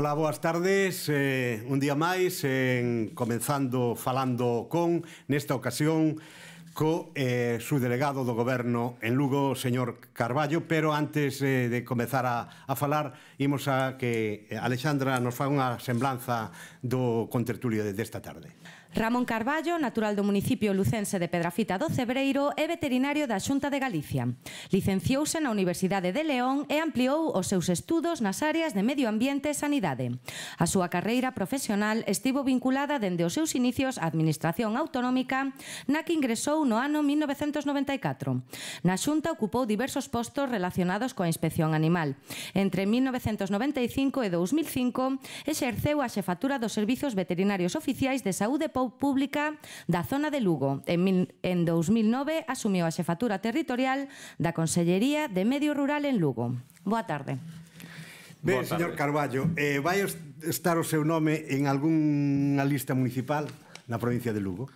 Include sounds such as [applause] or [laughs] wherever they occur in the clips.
Ola, boas tardes. Eh, un día máis, en, comenzando falando con, nesta ocasión, co eh, su delegado do goberno en Lugo, señor Carballo, pero antes eh, de comezar a, a falar, imos a que Alexandra nos fa unha semblanza do contertulio desta tarde. Ramón Carballo, natural do municipio lucense de Pedrafita do Cebreiro e veterinario da Xunta de Galicia. Licenciouse na Universidade de León e ampliou os seus estudos nas áreas de medio ambiente e sanidade. A súa carreira profesional estivo vinculada dende os seus inicios á Administración Autonómica, na que ingresou no ano 1994. Na Xunta ocupou diversos postos relacionados coa inspección animal. Entre 1995 e 2005 exerceu a xefatura dos Servizos Veterinarios Oficiais de Saúde Pública Pública da zona de Lugo. En, mil, en 2009 asumiu a xefatura territorial da Consellería de Medio Rural en Lugo. Boa tarde. Ben, señor Carballo, eh, vai estar o seu nome en algunha lista municipal na provincia de Lugo?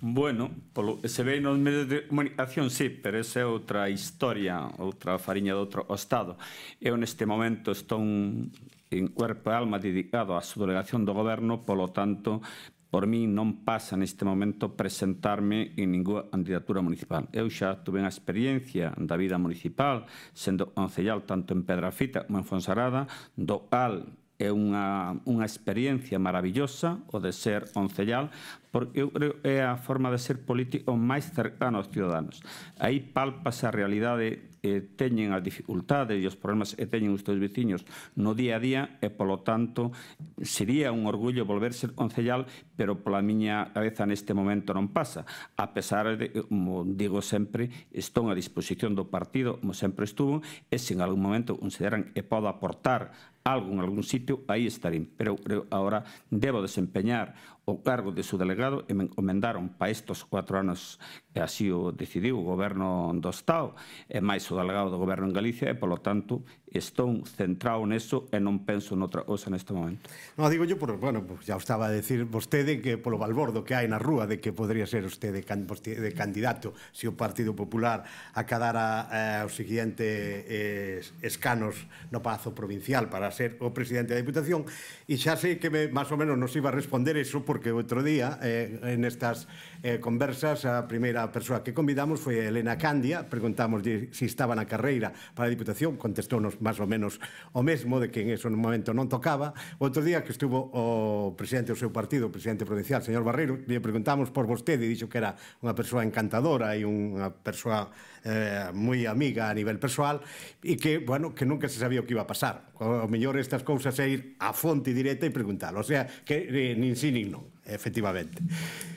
Bueno, polo, se ve nos medios de comunicación, sí, pero esa é outra historia, outra fariña de outro estado. Eu neste momento estou un, en cuerpo e alma dedicado á subdelegación do goberno, polo tanto, Por mí non pasa neste momento presentarme en ninguna candidatura municipal. Eu xa tuve unha experiencia da vida municipal, sendo oncellal tanto en Pedrafita como en Fonsarada, do AL é unha, unha experiencia maravillosa o de ser oncellal, porque eu creo que é a forma de ser político máis cercano aos ciudadanos. Aí palpase a realidade que teñen a dificultade e os problemas que teñen os teus veciños no día a día e, polo tanto, sería un orgullo volver ser concellal, pero pola miña cabeza neste momento non pasa. A pesar de, como digo sempre, estou a disposición do partido, como sempre estuvo, e se en algún momento consideran que podo aportar algo en algún sitio, aí estarei. Pero creo agora debo desempeñar o cargo de su delegado e me encomendaron para estos cuatro anos que así o decidiu o goberno do Estado e máis o delegado do goberno en Galicia e, polo tanto, estou centrado neso e non penso noutra cosa neste momento. Non, digo yo, por, bueno, pues ya estaba a decir vostede que polo balbordo que hai na rúa de que podría ser vostede can, candidato se o Partido Popular acadara eh, os seguinte eh, escanos no Pazo Provincial para ser o presidente da Diputación e xa sei que me, máis ou menos nos iba a responder eso porque outro día eh, en estas eh, conversas, a primeira persoa que convidamos foi Elena Candia, preguntamos se si estaba na carreira para a Diputación, contestounos máis ou menos o mesmo, de que en ese momento non tocaba. Outro día que estuvo o presidente do seu partido, o presidente provincial, señor Barreiro, lle preguntamos por vostede, dixo que era unha persoa encantadora e unha persoa eh, moi amiga a nivel persoal e que, bueno, que nunca se sabía o que iba a pasar. O mellor estas cousas é ir á fonte directa e preguntar. O sea, que eh, nin sí nin non, efectivamente.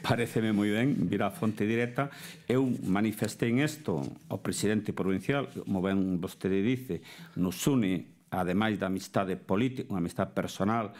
Pareceme moi ben vir á fonte directa. Eu manifestei en isto ao presidente provincial, como ben vostede dice, nos une ademais da amistade política, unha amistade personal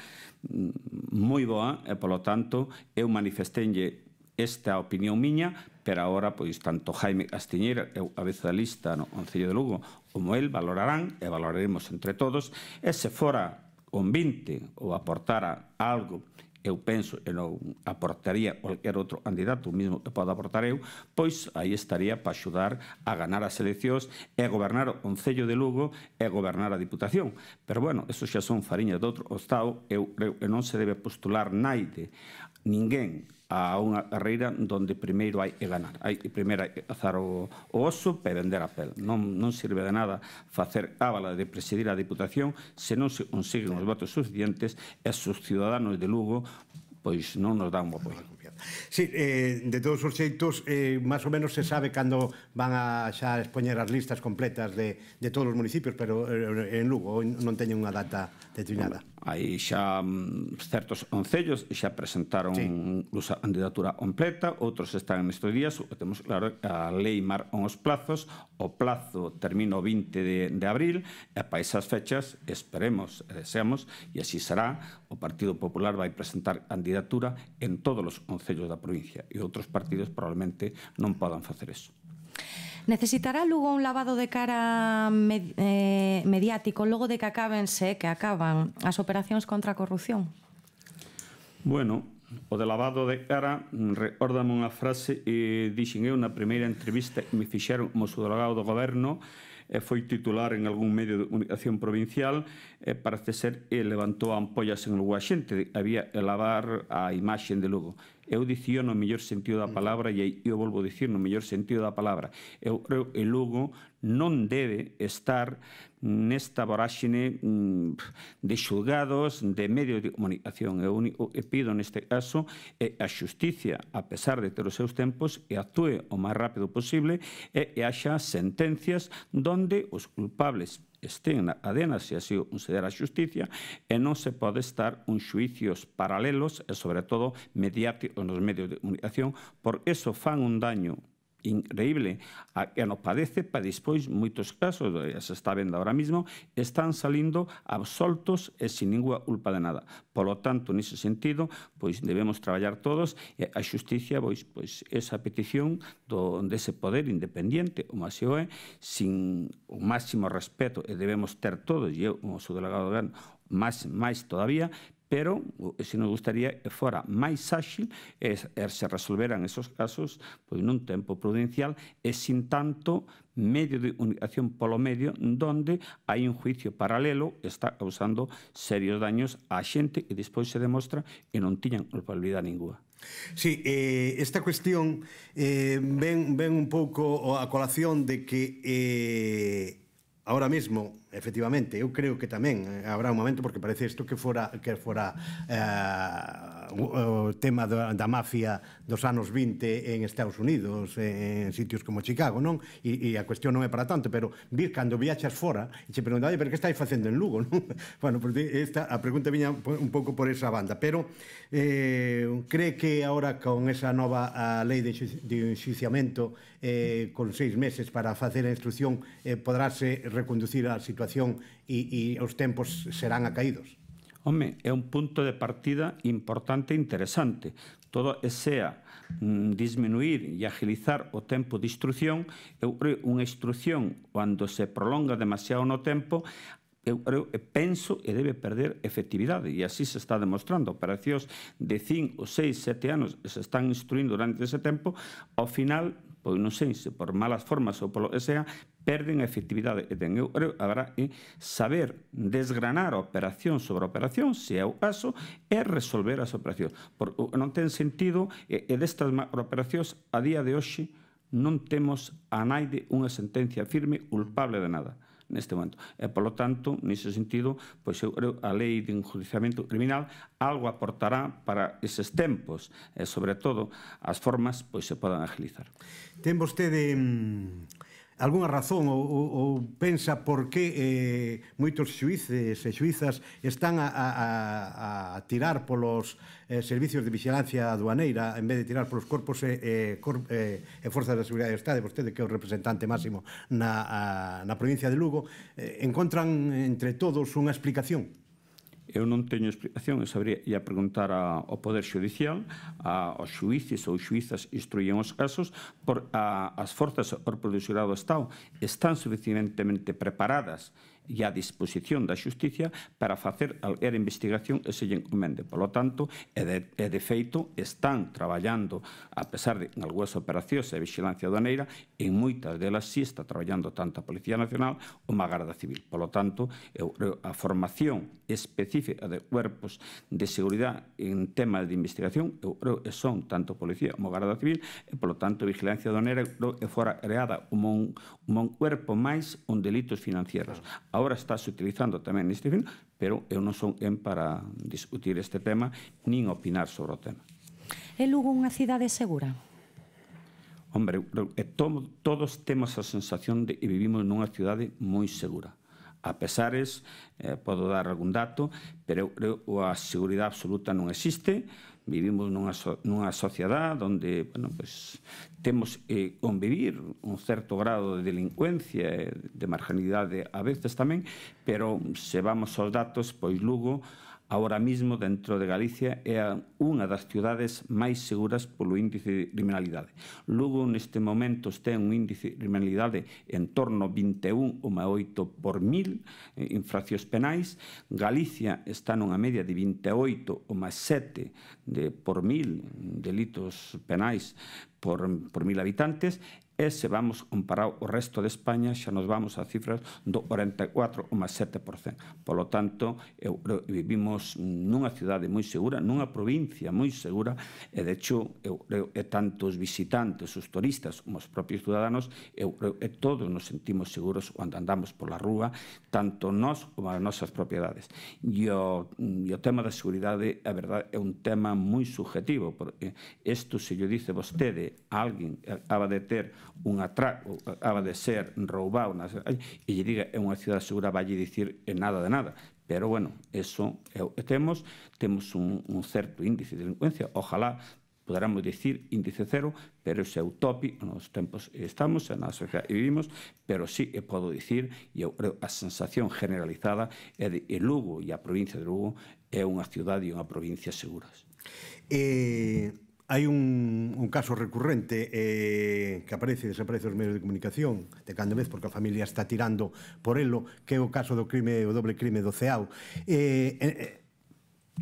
mm, moi boa, e polo tanto eu manifestenlle esta opinión miña, pero agora pois tanto Jaime Castiñeira, eu a vez da lista no Concello de Lugo, como el valorarán e valoraremos entre todos, e se fora 20 ou aportara algo eu penso e non aportaría cualquier outro candidato, o mismo que podo aportar eu, pois aí estaría para axudar a ganar as eleccións e gobernar o Concello de Lugo e gobernar a Diputación. Pero bueno, eso xa son fariñas de outro estado, eu creo que non se debe postular naide, ninguén a unha carreira onde primeiro hai que ganar. Hai que primeiro azar o, o oso para vender a pel. Non, non sirve de nada facer cábala de presidir a Diputación se non se consiguen os votos suficientes e os ciudadanos de Lugo pois non nos dan o apoio. Sí, eh, de todos os xeitos, eh, máis ou menos se sabe cando van a xa expoñer as listas completas de, de todos os municipios, pero eh, en Lugo non teñen unha data de Trinada. Aí xa mm, certos oncellos xa presentaron sí. a candidatura completa, outros están nestes días, temos claro a lei mar os plazos, o plazo termina o 20 de, de abril, e para esas fechas esperemos e deseamos, e así será, o Partido Popular vai presentar candidatura en todos os concellos da provincia, e outros partidos probablemente non podan facer eso. Necesitará Lugo un lavado de cara med eh, mediático logo de que se que acaban as operacións contra a corrupción? Bueno, O de lavado de cara recordame unha frase e dixen eu na primeira entrevista que me fixeron como delegado do goberno e foi titular en algún medio de comunicación provincial e parece ser e levantou ampollas en Lugo a xente había que lavar a imaxe de Lugo eu dicío no mellor sentido da palabra e eu volvo a dicir no mellor sentido da palabra. Eu creo que Lugo non debe estar nesta voráxine mm, de xulgados, de medio de comunicación. Eu único que pido neste caso é a xusticia, a pesar de ter os seus tempos, e actúe o máis rápido posible e, e haxa sentencias donde os culpables estén na cadena se así o considera a xusticia e non se pode estar un xuicios paralelos e sobre todo mediáticos nos medios de comunicación por eso fan un daño increíble a que nos parece para despois moitos casos se está vendo ahora mismo están salindo absoltos e sin ninguna culpa de nada polo tanto nese sentido pois debemos traballar todos e a xusticia pois, pois esa petición do, dese poder independiente o máis é sin o máximo respeto e debemos ter todos e eu, como delegado de máis, máis todavía pero se nos gustaría que eh, fora máis áxil e, e se resolveran esos casos pois nun tempo prudencial e sin tanto medio de unicación polo medio donde hai un juicio paralelo que está causando serios daños á xente e despois se demostra que non tiñan culpabilidade ninguna. Sí, eh, esta cuestión eh, ven, ven un pouco a colación de que eh, ahora mesmo Efectivamente, eu creo que tamén eh, habrá un momento porque parece isto que fora que fora eh, o, o tema da, da mafia dos anos 20 en Estados Unidos, en, sitios como Chicago, non? E, e a cuestión non é para tanto, pero vir cando viaxas fora e che preguntaba, pero que estáis facendo en Lugo, [laughs] non? Bueno, porque pois esta a pregunta viña un pouco por esa banda, pero eh, cree que ahora con esa nova a lei de, de enxiciamento eh, con seis meses para facer a instrucción eh, podráse reconducir a situación situación e, e os tempos serán acaídos? Home, é un punto de partida importante e interesante. Todo sea mm, disminuir e agilizar o tempo de instrucción, eu creo unha instrucción cando se prolonga demasiado no tempo, eu creo e penso e debe perder efectividade e así se está demostrando operacións de 5 ou 6, 7 anos se están instruindo durante ese tempo ao final pois non sei se por malas formas ou polo que sea, perden a efectividade e ten. Eu agora é saber desgranar a operación sobre a operación, se é o caso, e resolver as operacións. Por, non ten sentido, e, e destas operacións, a día de hoxe, non temos a naide unha sentencia firme culpable de nada neste momento. E, polo tanto, nese sentido, pois eu creo a lei de enjudiciamento criminal algo aportará para eses tempos e, sobre todo, as formas pois se podan agilizar. Ten vostede mm, alguna razón ou, ou, ou pensa por que eh, moitos xuíces e xuízas están a, a, a tirar polos eh, servicios de vigilancia aduaneira en vez de tirar polos corpos e, eh, cor, eh, e forzas da seguridade do Estado, vostede que é o representante máximo na, a, na provincia de Lugo, eh, encontran entre todos unha explicación eu non teño explicación, eu sabría ia preguntar a, ao Poder Judicial, a, aos xuíces ou xuízas instruían os casos, por a, as forzas do Xurado do Estado están suficientemente preparadas e a disposición da xustiza para facer alguera investigación e se lle encomende. Por lo tanto, e de, e de feito, están traballando, a pesar de algúas operacións e vigilancia aduaneira, en moitas delas si está traballando tanto a Policía Nacional como a Garda Civil. Por lo tanto, eu, a formación específica de cuerpos de seguridade en temas de investigación, eu creo que son tanto Policía como Garda Civil, e, por lo tanto, vigilancia aduaneira creo que fora creada como un, como un cuerpo máis un delitos financieros. A Ahora se utilizando tamén este fin, pero eu non son en para discutir este tema nin opinar sobre o tema. É Lugo unha cidade segura? Hombre, to, todos temos a sensación de que vivimos nunha cidade moi segura. A pesares, eh, podo dar algún dato, pero eu creo a seguridade absoluta non existe. Vivimos nunha, so, nunha sociedade onde bueno, pues, temos eh, convivir un certo grado de delincuencia e de marginalidade a veces tamén, pero se vamos aos datos, pois Lugo Ahora mismo, dentro de Galicia, é unha das ciudades máis seguras polo índice de criminalidade. Lugo, neste momento, ten un índice de criminalidade en torno 21,8 por mil eh, infraccións penais. Galicia está nunha media de 28,7 de por mil delitos penais por, por mil habitantes E se vamos comparar o resto de España, xa nos vamos a cifras do 44,7%. Polo tanto, eu, vivimos nunha cidade moi segura, nunha provincia moi segura, e de hecho, eu eu, e tantos visitantes, os turistas, como os propios ciudadanos, eu eu, e todos nos sentimos seguros cando andamos pola rúa, tanto nós como as nosas propiedades. E o, e o tema da seguridade, a verdade, é un tema moi subjetivo, porque isto se lle dice vostede a alguén acaba de ter un atraco, acaba de ser roubado, na, e lle diga, é unha cidade segura, vai dicir é nada de nada. Pero, bueno, eso é temos, temos un, un certo índice de delincuencia, ojalá poderamos dicir índice cero, pero ese é nos tempos estamos, na sociedade vivimos, pero sí e podo dicir, e eu creo a sensación generalizada é de e Lugo e a provincia de Lugo é unha cidade e unha provincia seguras. Eh, hai un, un caso recurrente eh, que aparece e desaparece nos medios de comunicación de cando vez porque a familia está tirando por elo que é o caso do crime o doble crime do CEAU eh, eh,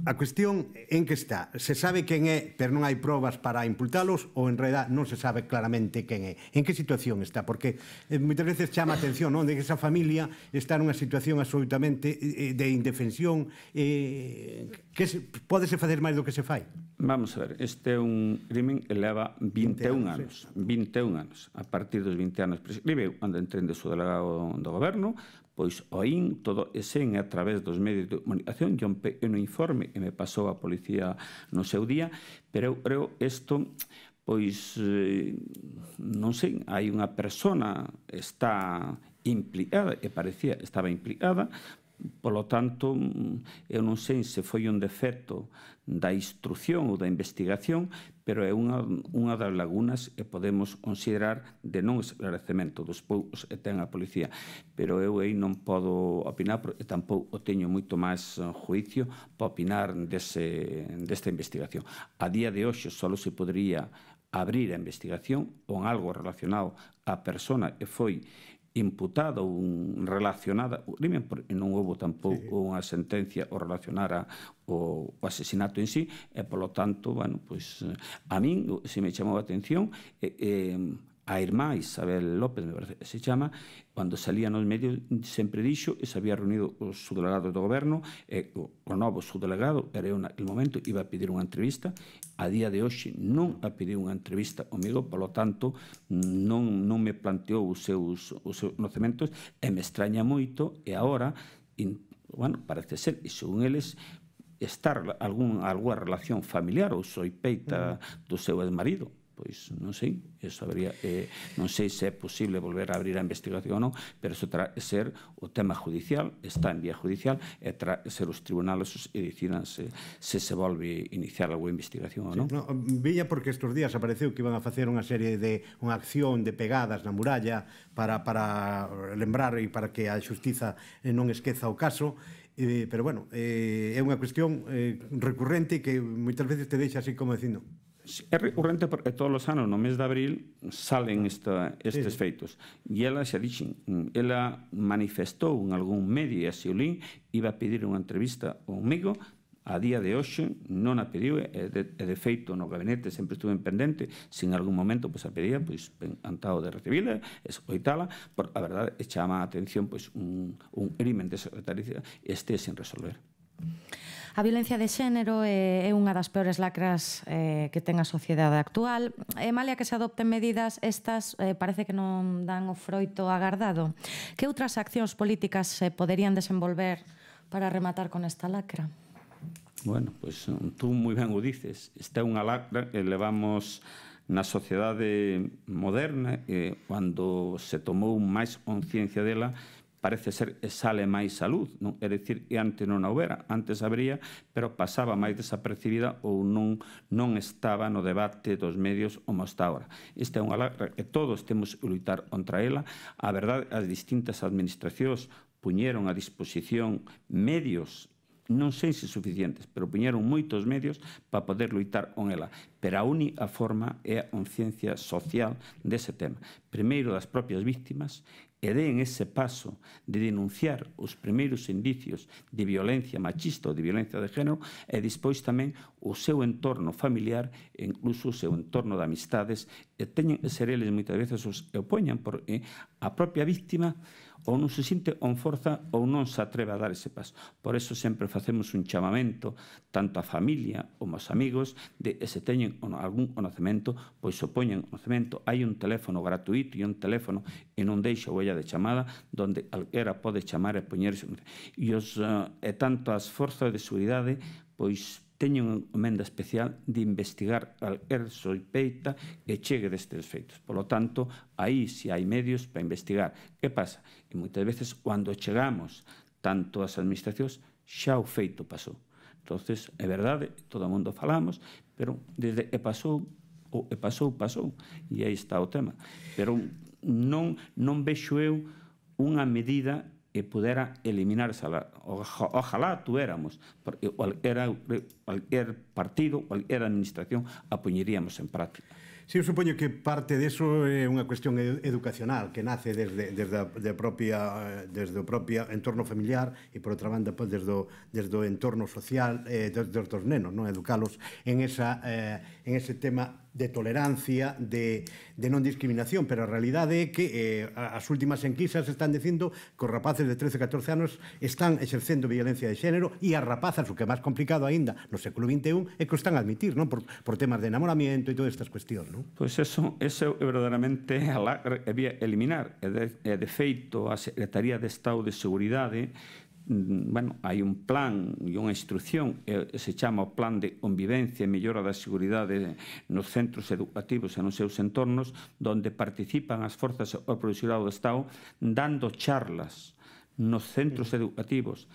A cuestión en que está, se sabe quen é, pero non hai probas para imputalos ou en realidad non se sabe claramente quen é. En que situación está? Porque eh, moitas veces chama atención, non? De que esa familia está nunha situación absolutamente eh, de indefensión eh, que se, se facer máis do que se fai? Vamos a ver, este é un crimen que leva 21 20 anos, anos 21 anos, a partir dos 20 anos prescribe, onde entende o delegado do goberno, Pois oín todo e sen a través dos medios de comunicación, yo no informe e me pasou a policía no seu día, pero eu creo isto pois eh, non sei, hai unha persona está implicada e parecía estaba implicada Polo tanto, eu non sei se foi un defecto da instrucción ou da investigación, pero é unha, unha das lagunas que podemos considerar de non esclarecemento dos poucos que ten a policía. Pero eu aí non podo opinar, porque tampouco teño moito máis eh, juicio para opinar dese, desta investigación. A día de hoxe só se podría abrir a investigación ou algo relacionado a persona que foi imputada un relacionada o crimen, porque non houve tampouco sí. unha sentencia o relacionara o, o asesinato en sí, e polo tanto, bueno, pois a min se me chamou a atención eh, eh, a irmá Isabel López, me parece que se chama, cando salían nos medios sempre dixo que se había reunido o subdelegado do goberno e o, o novo subdelegado era un naquel momento iba a pedir unha entrevista a día de hoxe non a pedir unha entrevista comigo polo tanto non, non me planteou os seus, os seus conocimentos, e me extraña moito e agora in, bueno, parece ser e según eles estar algún, alguna relación familiar ou -huh. do seu exmarido. marido pois non sei, eso habría eh, non sei se é posible volver a abrir a investigación ou non, pero eso terá ser o tema judicial, está en vía judicial e terá ser os tribunales os e decidan se, se se volve iniciar algunha investigación ou non. Sí, no, Vía porque estes días apareceu que iban a facer unha serie de unha acción de pegadas na muralla para, para lembrar e para que a xustiza eh, non esqueza o caso eh, pero bueno, eh, é unha cuestión eh, recurrente que moitas veces te deixa así como dicindo É recurrente porque eh, todos os anos, no mes de abril, salen esta, estes sí. feitos. E ela xa dixen, ela manifestou en algún medio, e así Xiolín iba a pedir unha entrevista ao amigo, a día de hoxe non a pediu, e de, de feito no gabinete sempre estuve en pendente, se en algún momento pois, pues, a pedía, pois, pues, encantado de recibila, escoitala, por a verdade, chama a atención pois, pues, un, un crimen de secretaria este sen resolver. A violencia de xénero é, é unha das peores lacras eh, que ten a sociedade actual. E malia que se adopten medidas, estas eh, parece que non dan o froito agardado. Que outras accións políticas se poderían desenvolver para rematar con esta lacra? Bueno, pois pues, mm, tú moi ben o dices. Esta é unha lacra que levamos na sociedade moderna, e cando se tomou máis conciencia dela, parece ser que sale máis a luz, non? É dicir, que antes non a houbera, antes habría, pero pasaba máis desapercibida ou non non estaba no debate dos medios como está agora. Esta é unha lagra que todos temos que luitar contra ela. A verdade, as distintas administracións puñeron a disposición medios non sei se suficientes, pero puñeron moitos medios para poder loitar con ela. Pero a única forma é a conciencia social dese tema. Primeiro das propias víctimas e den ese paso de denunciar os primeiros indicios de violencia machista ou de violencia de género e despois tamén o seu entorno familiar e incluso o seu entorno de amistades e teñen que ser eles moitas veces os opoñan porque eh, a propia víctima ou non se sinte on forza ou non se atreve a dar ese paso. Por eso sempre facemos un chamamento tanto a familia como aos amigos de se teñen algún conocemento, pois se poñen conocemento. Hai un teléfono gratuito e un teléfono e non deixa huella de chamada donde alquera pode chamar e poñerse. E, os, eh, e tanto as forzas de seguridade pois teñen emenda especial de investigar al Erso e Peita que chegue destes feitos. Por lo tanto, aí se hai medios para investigar. Que pasa? Que moitas veces, cando chegamos tanto as administracións, xa o feito pasou. entonces é verdade, todo o mundo falamos, pero desde que pasou, o que pasou, pasou, e aí está o tema. Pero non, non vexo eu unha medida y pudiera eliminarse. Ojalá tuviéramos, porque cualquier, cualquier partido, cualquier administración apoyaríamos en práctica. Si, eu supoño que parte deso é unha cuestión educacional que nace desde, desde, a, de propia, desde o propio entorno familiar e, por outra banda, pois, desde, o, desde o entorno social eh, dos, dos, dos nenos, non educalos en, esa, eh, en ese tema de tolerancia, de, de non discriminación, pero a realidade é que eh, as últimas enquisas están dicindo que os rapaces de 13 14 anos están exercendo violencia de xénero e as rapazas, o que é máis complicado aínda no século XXI, é que o están a admitir, non? Por, por temas de enamoramiento e todas estas cuestións, non? non? Pois eso, eso é verdadeiramente a había eliminar. E de, de feito, a Secretaría de Estado de Seguridade mm, bueno, hai un plan e unha instrucción se chama o plan de convivencia e mellora da seguridade nos centros educativos e nos seus entornos donde participan as forzas do profesorado do Estado dando charlas nos centros mm. educativos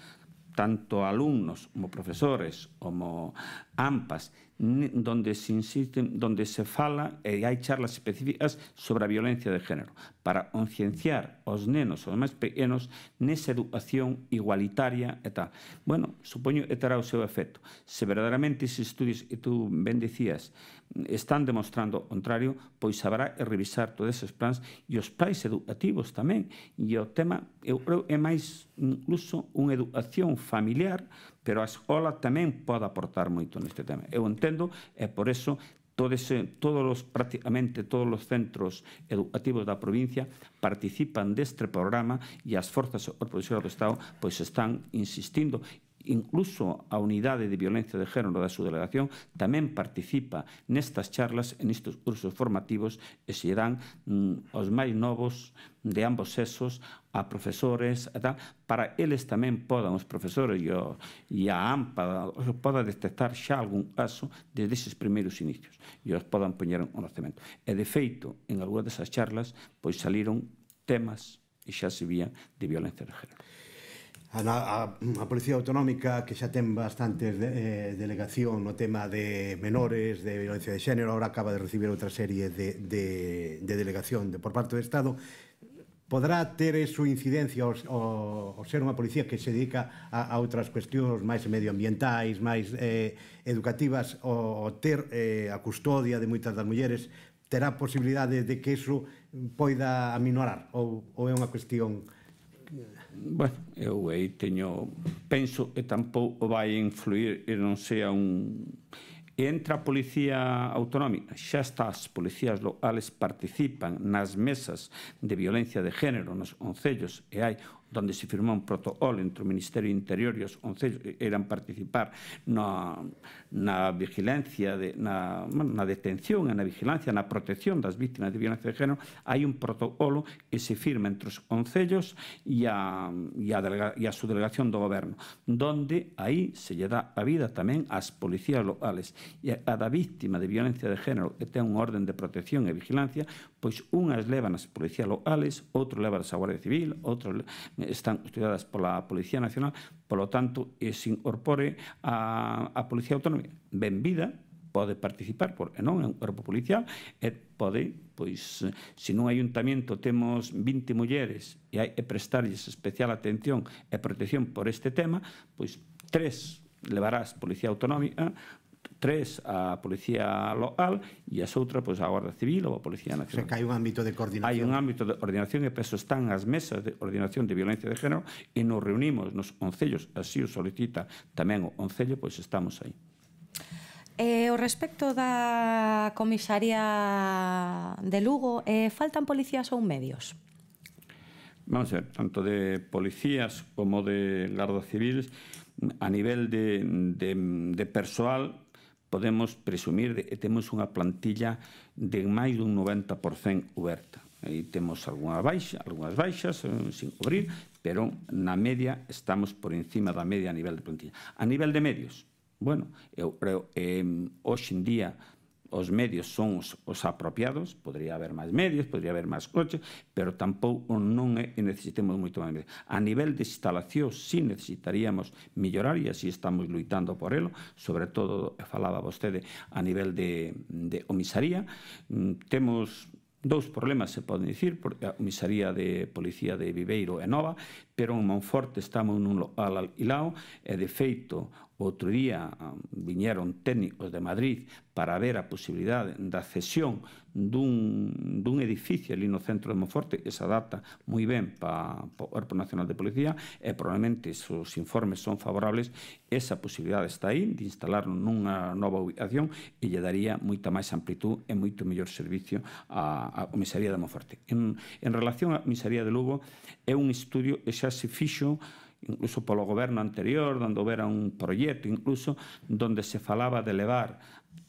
tanto alumnos como profesores como AMPAs donde se insiste, donde se fala e hai charlas específicas sobre a violencia de género para concienciar os nenos os máis pequenos nesa educación igualitaria e tal. Bueno, supoño que terá o seu efecto. Se verdadeiramente se estudios que tú ben decías están demostrando o contrario, pois habrá e revisar todos esos plans e os pais educativos tamén. E o tema, eu creo, é máis incluso unha educación familiar, pero a escola tamén pode aportar moito neste tema. Eu entendo, e por eso todos, todos os, prácticamente todos os centros educativos da provincia participan deste programa e as forzas do Estado pois están insistindo Incluso a Unidade de Violencia de Género da súa delegación tamén participa nestas charlas, en estes cursos formativos, e se dan mm, os máis novos de ambos sexos a profesores a tal, para eles tamén podan os profesores e, o, e a AMPA poda detectar xa algún caso desde eses primeiros inicios e os podan poñer un conocimento. e de feito en algunha desas charlas pois saliron temas e xa se vía de violencia de género a, a, a Policía Autonómica que xa ten bastantes de, eh, delegación no tema de menores, de violencia de xénero, ahora acaba de recibir outra serie de, de, de delegación de, por parte do Estado, podrá ter eso incidencia o ser unha policía que se dedica a, a outras cuestións máis medioambientais, máis eh, educativas, ou ter eh, a custodia de moitas das mulleres, terá posibilidade de que eso poida aminorar ou, ou é unha cuestión bueno, eu aí teño penso que tampouco vai influir e non sea un entra a policía autonómica xa está as policías locales participan nas mesas de violencia de género nos concellos e hai donde se firmou un protocolo entre o Ministerio do Interior e os concellos que eran participar na, na vigilancia, de, na, na detención e na vigilancia, na protección das víctimas de violencia de género, hai un protocolo que se firma entre os concellos e a, e a, delega, e a subdelegación do goberno, donde aí se lle dá a vida tamén ás policías locales e a da víctima de violencia de género que ten un orden de protección e vigilancia pois unhas levan as policías locales, outro levan a Guardia Civil, outro están estudiadas pola Policía Nacional, polo tanto, e se incorpore a, a Policía Autónoma ben vida, pode participar, porque non é un corpo policial, e pode, pois, se nun ayuntamiento temos 20 mulleres e hai que prestarles especial atención e protección por este tema, pois tres levarás Policía Autonómica, tres a policía local e as outras pois, a Guarda Civil ou a Policía Nacional. Se cae que hai un ámbito de coordinación. Hai un ámbito de coordinación e peso están as mesas de coordinación de violencia de género e nos reunimos nos oncellos, así o solicita tamén o oncello, pois estamos aí. eh, o respecto da comisaría de Lugo, eh, faltan policías ou medios? Vamos a ver, tanto de policías como de guardas civiles, a nivel de, de, de persoal podemos presumir de que temos unha plantilla de máis dun 90% oberta. Aí temos algunha baixa, algunhas baixas eh, sin cubrir, pero na media estamos por encima da media a nivel de plantilla. A nivel de medios, bueno, eu creo eh, hoxe en día os medios son os, os apropiados, podría haber máis medios, podría haber máis coches, pero tampouco non é, necesitemos moito máis medios. A nivel de instalación, si sí necesitaríamos mellorar, e así estamos luitando por elo, sobre todo, falaba vostede, a nivel de, de omisaría, mm, temos dous problemas se poden dicir, porque a comisaría de policía de Viveiro é nova, pero en Monforte estamos nun local alquilado e de feito Outro día viñeron técnicos de Madrid para ver a posibilidade da cesión dun, dun edificio ali no centro de Monforte, esa data moi ben para pa o Corpo Nacional de Policía, e probablemente os informes son favorables, esa posibilidade está aí de instalar nunha nova ubicación e lle daría moita máis amplitud e moito mellor servicio á, comisaría de Monforte. En, en relación á comisaría de Lugo, é un estudio que xa se fixo incluso polo goberno anterior, onde houbera un proxecto incluso donde se falaba de levar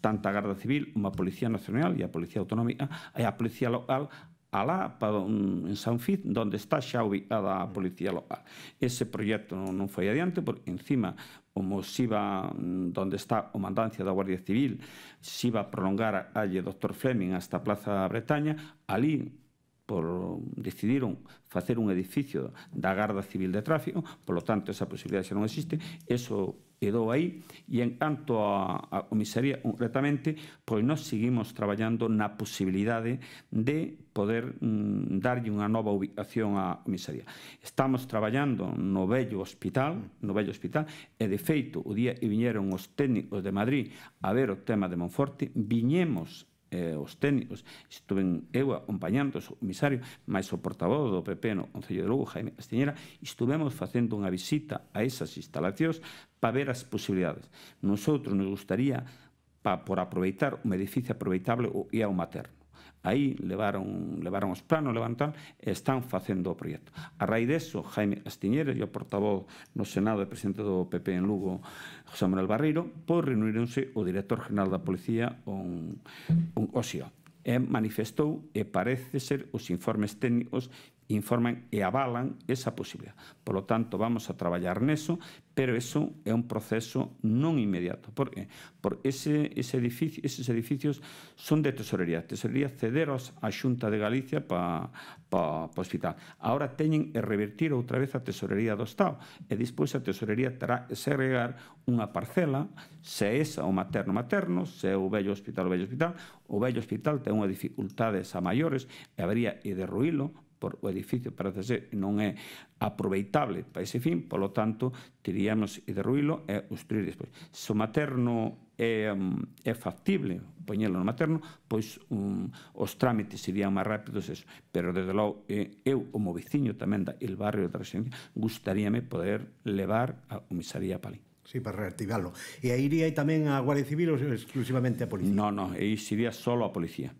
tanta Garda Civil, unha Policía Nacional e a Policía Autonómica e a Policía Local alá para en San Fiz, onde está xa ubicada a policía local. Ese proxecto non, foi adiante, porque encima como se iba, mm, donde está o mandancia da Guardia Civil, se iba a prolongar a alle Dr. Fleming hasta a Plaza Bretaña, ali por decidiron facer un edificio da Garda Civil de Tráfico, polo tanto esa posibilidade xa non existe, eso quedou aí e en canto a, a comisaría concretamente, pois nós seguimos traballando na posibilidade de poder mm, darlle unha nova ubicación á comisaría. Estamos traballando no vello hospital, no vello hospital, e de feito o día que viñeron os técnicos de Madrid a ver o tema de Monforte, viñemos eh, os técnicos, estuven eu acompañando o comisario, máis o portavoz do PP no Concello de Lugo, Jaime Castiñera, estuvemos facendo unha visita a esas instalacións para ver as posibilidades. Nosotros nos gustaría, pa, por aproveitar un edificio aproveitable, o ao materno Aí levaron, levaron os planos, levantan, e están facendo o proxecto. A raíz deso, Jaime Castiñeres, o portavoz no Senado e presidente do PP en Lugo, José Manuel Barreiro, pois reunironse o director general da Policía, un, un OSIO, e manifestou e parece ser os informes técnicos informan e avalan esa posibilidad. Por lo tanto, vamos a traballar neso, pero eso é un proceso non inmediato. Por que? Porque ese, ese edificio, eses edificios son de tesorería. Tesorería cederos á Xunta de Galicia para pa, pa hospital. Ahora teñen e revertir outra vez a tesorería do Estado. E despois a tesorería terá que segregar unha parcela, se é o materno materno, se é o vello hospital o vello hospital. O vello hospital ten unha dificultades a maiores e habría e derruílo por o edificio para ser non é aproveitable para ese fin, polo tanto, teríamos e derruílo e obstruir despois. Se o materno é, é factible poñelo no materno, pois um, os trámites serían máis rápidos eso. Pero, desde logo, eh, eu, como veciño tamén da el barrio da residencia, gustaríame poder levar a comisaría Palín. Sí, para reactivarlo. E aí iría tamén a Guardia Civil ou exclusivamente a Policía? Non, non, aí iría só a Policía.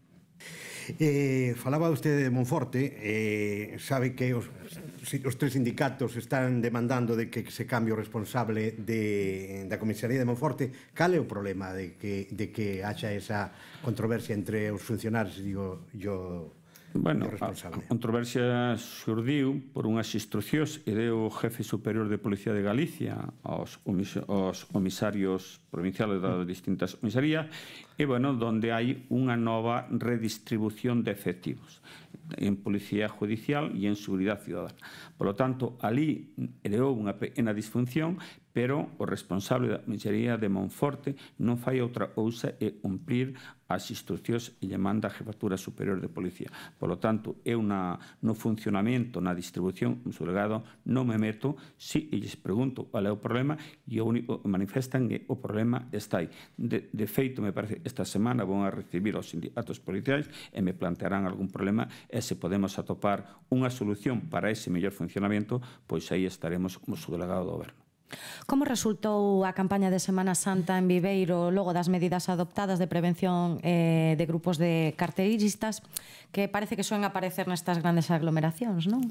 Eh, falaba usted de Monforte, eh, sabe que os, os tres sindicatos están demandando de que se cambie o responsable de, da comisaría de Monforte. Cal é o problema de que, de que haxa esa controversia entre os funcionarios, digo, yo Bueno, a, a controversia xurdiu por unhas instruccións que deu o jefe superior de Policía de Galicia aos, omis, aos comisarios provinciales das distintas comisarías e, bueno, donde hai unha nova redistribución de efectivos en Policía Judicial e en Seguridade Ciudadana. Por lo tanto, ali ereou unha pequena disfunción, pero o responsable da comisaría de Monforte non fai outra ousa e cumprir as instruccións e lle manda a Jefatura Superior de Policía. Por lo tanto, eu na, no funcionamento, na distribución, o seu legado non me meto, si e lles pregunto qual é o problema e o único que manifestan é o problema está aí. De, de feito, me parece, esta semana vou a recibir os sindicatos policiais e me plantearán algún problema e se podemos atopar unha solución para ese mellor funcionamento, pois aí estaremos como subdelegado do goberno. Como resultou a campaña de Semana Santa en Viveiro logo das medidas adoptadas de prevención eh, de grupos de carteiristas que parece que soen aparecer nestas grandes aglomeracións, non?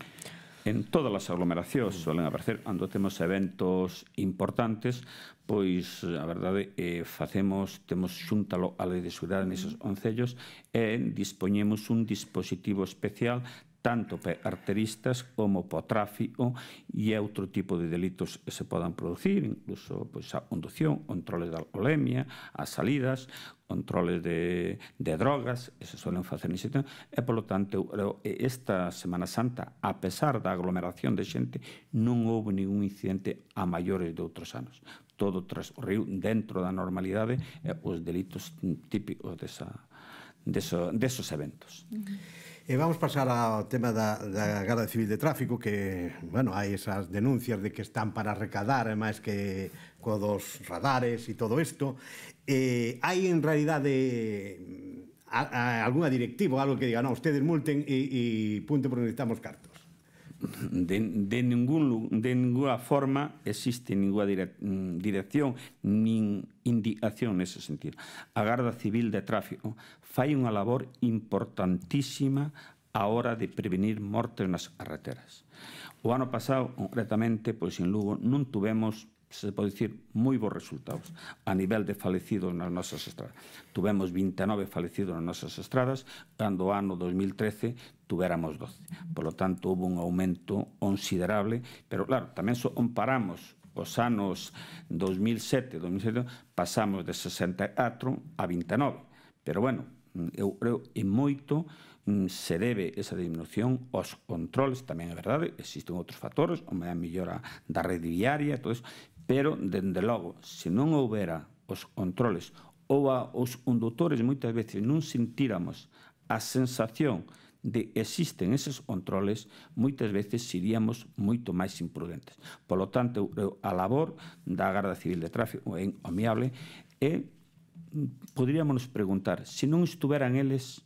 en todas as aglomeracións suelen aparecer cando temos eventos importantes pois a verdade eh, facemos temos xúntalo a lei de seguridade nesos oncellos e dispoñemos un dispositivo especial tanto arteristas como para o tráfico e outro tipo de delitos que se podan producir, incluso pois, a conducción, controles da alcoholemia, as salidas, controles de, de drogas, que se suelen facer nese tema, e, polo tanto, creo, esta Semana Santa, a pesar da aglomeración de xente, non houve ningún incidente a maiores de outros anos. Todo transcorreu dentro da normalidade e os delitos típicos desa, deso, desos eventos. Uh -huh. E vamos pasar ao tema da, da Garda Civil de Tráfico que, bueno, hai esas denuncias de que están para recadar máis que co dos radares e todo isto eh, hai en realidade a, a, alguna directiva algo que diga, non, ustedes multen e, e punto porque necesitamos cartos de, de, ningún, de ninguna forma existe ninguna mm, dirección nin indicación nese sentido. A Garda Civil de Tráfico fai unha labor importantísima a hora de prevenir mortes nas carreteras. O ano pasado, concretamente, pois en Lugo non tuvemos se pode dicir, moi bons resultados a nivel de falecidos nas nosas estradas. Tuvemos 29 falecidos nas nosas estradas, cando o ano 2013 tuveramos 12. Por lo tanto, houve un aumento considerable, pero claro, tamén so comparamos os anos 2007, 2007, pasamos de 64 a 29. Pero bueno, eu creo e moito mm, se debe esa diminución aos controles, tamén é verdade, existen outros factores, como a mellora da rede viaria, todo eso, Pero, dende logo, se non houbera os controles ou a, os condutores moitas veces non sentíramos a sensación de existen esos controles, moitas veces seríamos moito máis imprudentes. Polo tanto, a labor da Garda Civil de Tráfico é omiable e mm, poderíamos preguntar se non estuveran eles,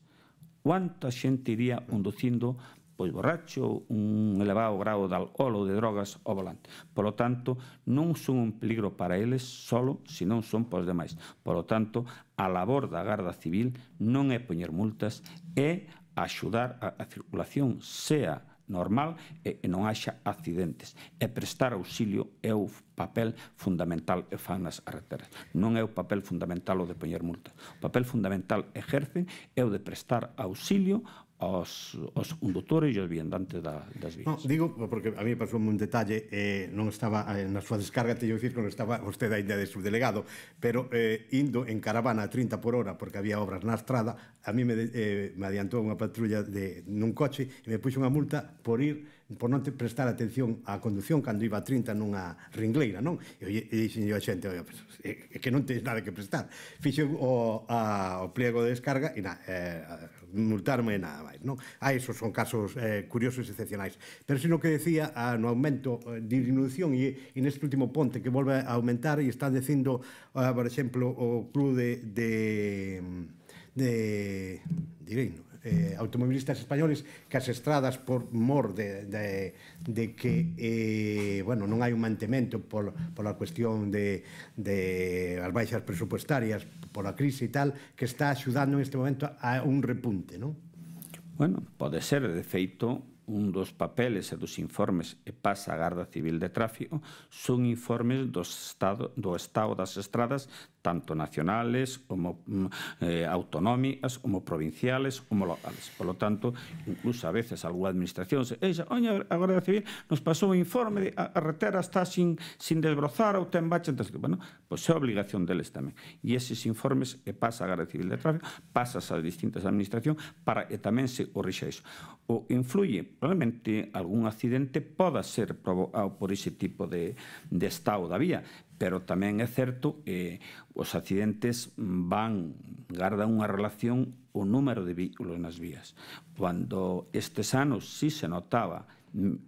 cuánta xente iría conducindo pois borracho, un elevado grado de alcohol ou de drogas ao volante. Polo tanto, non son un peligro para eles solo, senón son para os demais. Polo tanto, a labor da Garda Civil non é poñer multas, é axudar a, a circulación sea normal e, e non haxa accidentes. E prestar auxilio é o papel fundamental e fan nas carreteras. Non é o papel fundamental o de poñer multas. O papel fundamental ejerce é o de prestar auxilio aos, aos condutores e aos viandantes da, das vías. No, digo, porque a mí pasou un detalle, eh, non estaba eh, na súa descarga, te dicir que non estaba vostede ainda de subdelegado, pero eh, indo en caravana a 30 por hora, porque había obras na estrada, a mí me, eh, me adiantou unha patrulla de, nun coche e me puxo unha multa por ir por non te prestar atención á conducción cando iba a 30 nunha ringleira, non? E, e dixen a xente, oi, pues, é que non tens nada que prestar. Fixo o, a, o pliego de descarga e na, eh, multarme e nada máis, non? Ah, esos son casos eh, curiosos e excepcionais. Pero sino que decía a, ah, no aumento eh, de disminución e, e neste último ponte que volve a aumentar e está dicindo, ah, por exemplo, o club de, de de de Reino eh, automobilistas españoles que as estradas por mor de, de, de que eh, bueno, non hai un mantemento por, pola cuestión de, de as baixas presupuestarias pola crise e tal que está axudando neste momento a un repunte non? Bueno, pode ser, de feito, un dos papeles e dos informes e pasa a Garda Civil de Tráfico son informes do estado, do estado das estradas tanto nacionales como mm, eh, autonómicas, como provinciales, como locales. Por lo tanto, incluso a veces alguna administración se dice, oye, a Guardia Civil nos pasou un informe de a carretera está sin, sin desbrozar ou ten bache, Entonces, bueno, pois pues é obligación deles tamén. E eses informes que pasa a Guardia Civil de Tráfico, pasas a distintas administracións para que tamén se corrixa iso. O influye, probablemente, algún accidente poda ser provocado por ese tipo de, de estado da vía, pero tamén é certo que eh, os accidentes van garda unha relación o número de vehículos nas vías. Cando estes anos si se notaba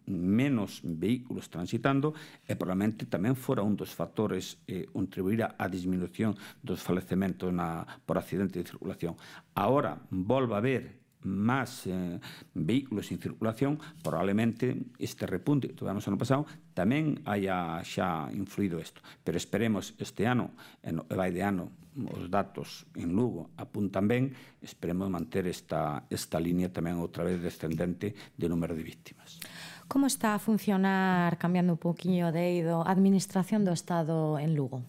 menos vehículos transitando e probablemente tamén fora un dos factores eh, contribuíra á disminución dos falecementos na, por accidente de circulación. Ahora volva a ver más eh, vehículos en circulación, probablemente este repunte que tuvemos ano pasado tamén haya xa influído isto. Pero esperemos este ano, en, vai de ano, os datos en Lugo apuntan ben, esperemos manter esta, esta línea tamén outra vez descendente de número de víctimas. Como está a funcionar, cambiando un poquinho de ido, a Administración do Estado en Lugo?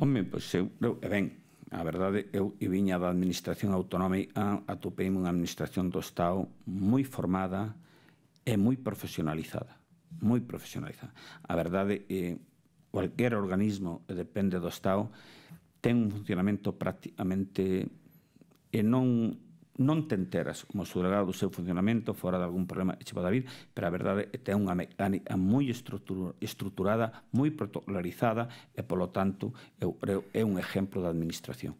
Home, pois eu, eu ben, A verdade, eu e viña da administración autonómica, ah, atopei unha administración do Estado moi formada e moi profesionalizada. Moi profesionalizada. A verdade, eh, cualquier organismo que depende do Estado ten un funcionamento prácticamente e non non te enteras como suragado do seu funcionamento fora de algún problema che pode vir, pero a verdade é que é unha mecánica moi estruturada, moi protocolarizada e, polo tanto, eu, creo, é un exemplo da administración.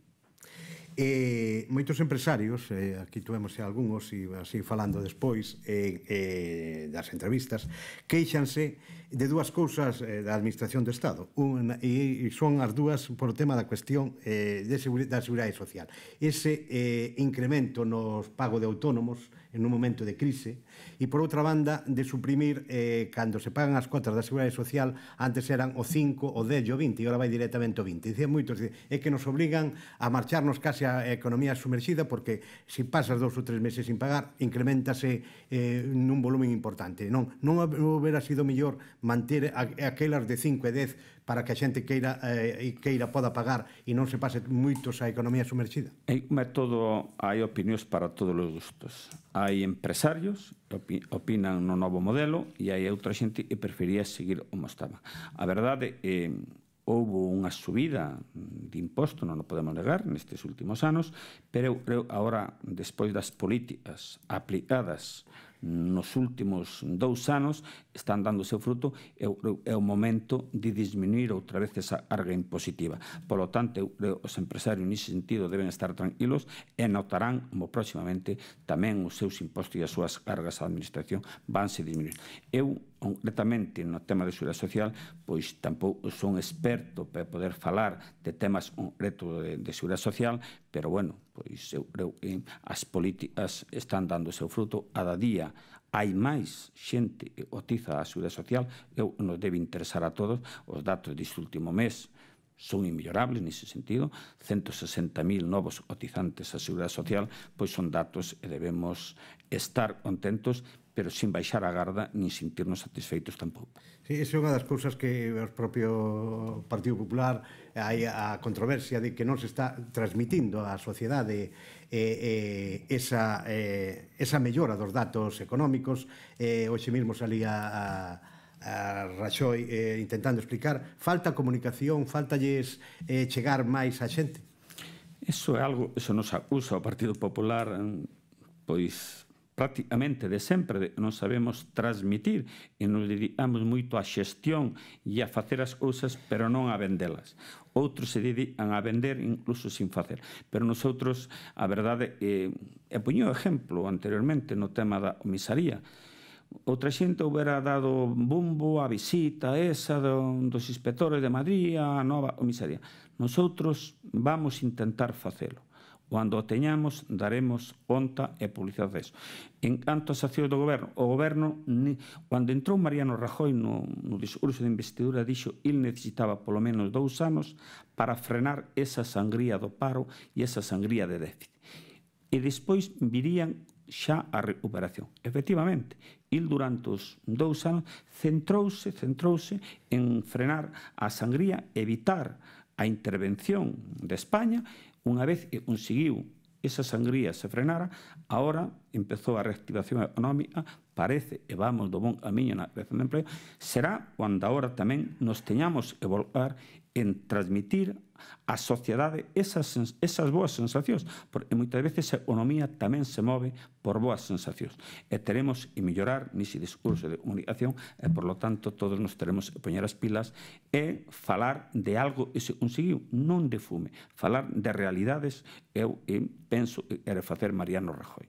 Eh, moitos empresarios, eh, aquí tuvemos algúns e así falando despois eh, eh, das entrevistas, queixanse de dúas cousas eh, da Administración do Estado. Un, e son as dúas por o tema da cuestión eh, de segura, da Seguridade Social. Ese eh, incremento nos pago de autónomos en un momento de crise e, por outra banda, de suprimir eh, cando se pagan as cuotas da Seguridade Social antes eran o 5, o 10 o 20 e agora vai directamente o 20. Dicía moito, é que nos obrigan a marcharnos case a economía sumergida porque se pasas dous ou tres meses sin pagar, incrementase eh, nun volumen importante. Non, non houbera sido mellor manter aquelas de 5 e 10 para que a xente queira eh, queira poda pagar e non se pase moitos a economía sumerxida? É un eh, método, hai opinións para todos os gustos. Hai empresarios que opinan no novo modelo e hai outra xente que prefería seguir como estaba. A verdade é eh, houve unha subida de imposto, non o podemos negar, nestes últimos anos, pero eu creo agora, despois das políticas aplicadas nos últimos dous anos están dando seu fruto e é o momento de disminuir outra vez esa carga impositiva. Polo tanto, os empresarios nese sentido deben estar tranquilos e notarán como próximamente tamén os seus impostos e as súas cargas á administración vanse disminuir. Eu concretamente no tema de seguridade social, pois tampouco son experto para poder falar de temas concretos de, de seguridade social, pero bueno, pois eu creo que as políticas están dando o seu fruto a da día. Hai máis xente que otiza a seguridade social, eu nos debe interesar a todos os datos deste último mes, son inmellorables nese sentido, 160.000 novos cotizantes á Seguridade Social, pois son datos e debemos estar contentos, pero sin baixar a garda ni sentirnos satisfeitos tampouco. Sí, esa é unha das cousas que o propio Partido Popular hai a controversia de que non se está transmitindo á sociedade eh, eh, esa, eh, esa mellora dos datos económicos. Eh, hoxe mesmo salía a, a a eh, intentando explicar falta comunicación, faltalles eh, chegar máis a xente Eso é algo, eso nos acusa o Partido Popular pois prácticamente de sempre non sabemos transmitir e nos dedicamos moito á xestión e a facer as cousas pero non a vendelas outros se dedican a vender incluso sin facer pero nosotros a verdade eh, e poño exemplo anteriormente no tema da comisaría outra xente houbera dado bumbo a visita esa do, dos inspectores de Madrid a nova comisaría. Nosotros vamos intentar facelo. Cando o teñamos, daremos onta e publicidade deso. En canto as accións do goberno, o goberno, ni, cando entrou Mariano Rajoy no, no discurso de investidura, dixo il necesitaba polo menos dous anos para frenar esa sangría do paro e esa sangría de déficit. E despois virían xa a recuperación. Efectivamente, il durante os dous anos centrouse, centrouse en frenar a sangría, evitar a intervención de España Unha vez que conseguiu esa sangría se frenara, agora empezou a reactivación económica, parece e vamos do bon camiño na creación de empleo, será cando agora tamén nos teñamos que volcar en transmitir a sociedade esas, esas boas sensacións, porque moitas veces a economía tamén se move por boas sensacións. E teremos que mellorar nese discurso de comunicación e, por lo tanto, todos nos teremos que poñer as pilas e falar de algo que se conseguiu, non de fume, falar de realidades eu eh, penso que era facer Mariano Rajoy.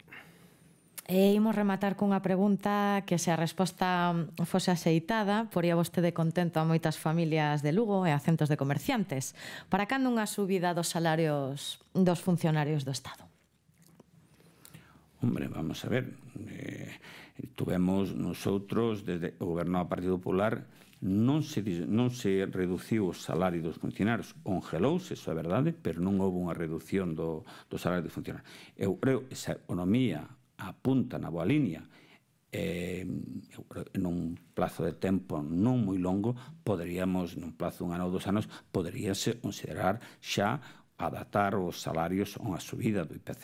E imos rematar cunha pregunta que se a resposta fose aceitada, poría vostede contento a moitas familias de Lugo e a centos de comerciantes. Para cando unha subida dos salarios dos funcionarios do Estado? Hombre, vamos a ver, eh, tuvemos nosotros desde o goberno do Partido Popular non se, non se reduciu o salario dos funcionarios. Ongelouse, eso é verdade, pero non houve unha reducción do, do salario dos funcionarios. Eu creo que esa economía apunta na boa liña eh, nun plazo de tempo non moi longo poderíamos, nun plazo un ano ou dos anos poderíase considerar xa adaptar os salarios a unha subida do IPC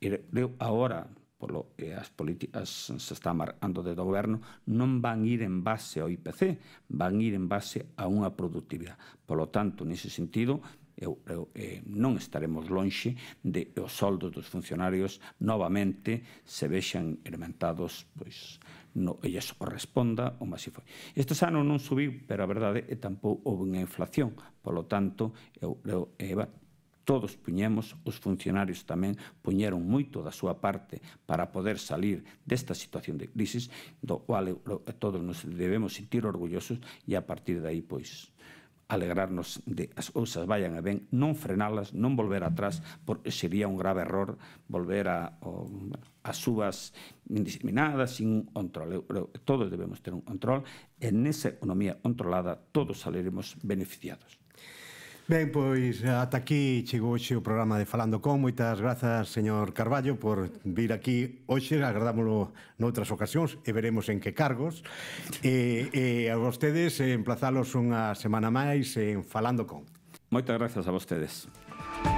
e agora polo, e as políticas se está marcando de goberno non van ir en base ao IPC van ir en base a unha productividade polo tanto, nese sentido, eu, eu, eh, non estaremos lonxe de os soldos dos funcionarios novamente se vexan elementados pois no, e eso corresponda o máis foi. Estes anos non subiu, pero a verdade é tampou houve unha inflación, polo tanto, eu, eu, eh, todos puñemos, os funcionarios tamén puñeron moito da súa parte para poder salir desta situación de crisis, do cual todos nos debemos sentir orgullosos e a partir de aí, pois, alegrarnos de as cousas vayan a ben, non frenalas, non volver atrás, porque sería un grave error volver a, o, as subas indiscriminadas sin un control. Eu, todos debemos ter un control, en esa economía controlada todos saliremos beneficiados. Ben, pois ata aquí chegou hoxe o programa de Falando Con. Moitas grazas, señor Carballo, por vir aquí hoxe. Agradámoslo noutras ocasións e veremos en que cargos. E, e a vostedes emplazalos unha semana máis en Falando Con. Moitas grazas a vostedes.